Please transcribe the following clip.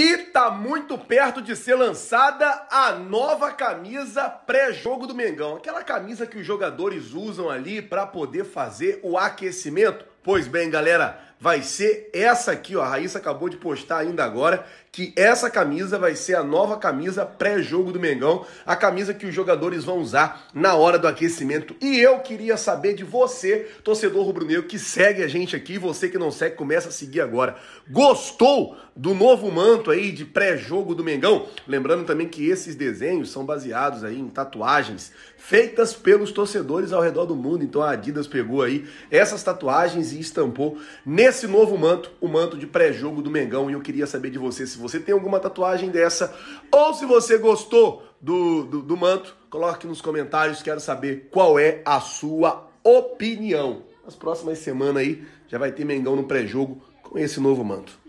E tá muito perto de ser lançada a nova camisa pré-jogo do Mengão. Aquela camisa que os jogadores usam ali para poder fazer o aquecimento Pois bem, galera, vai ser essa aqui, ó. A Raíssa acabou de postar ainda agora que essa camisa vai ser a nova camisa pré-jogo do Mengão, a camisa que os jogadores vão usar na hora do aquecimento. E eu queria saber de você, torcedor rubro-negro que segue a gente aqui, você que não segue, começa a seguir agora. Gostou do novo manto aí de pré-jogo do Mengão? Lembrando também que esses desenhos são baseados aí em tatuagens feitas pelos torcedores ao redor do mundo. Então a Adidas pegou aí essas tatuagens e estampou nesse novo manto, o manto de pré-jogo do Mengão. E eu queria saber de você se você tem alguma tatuagem dessa ou se você gostou do, do, do manto. Coloque nos comentários, quero saber qual é a sua opinião. Nas próximas semanas aí já vai ter Mengão no pré-jogo com esse novo manto.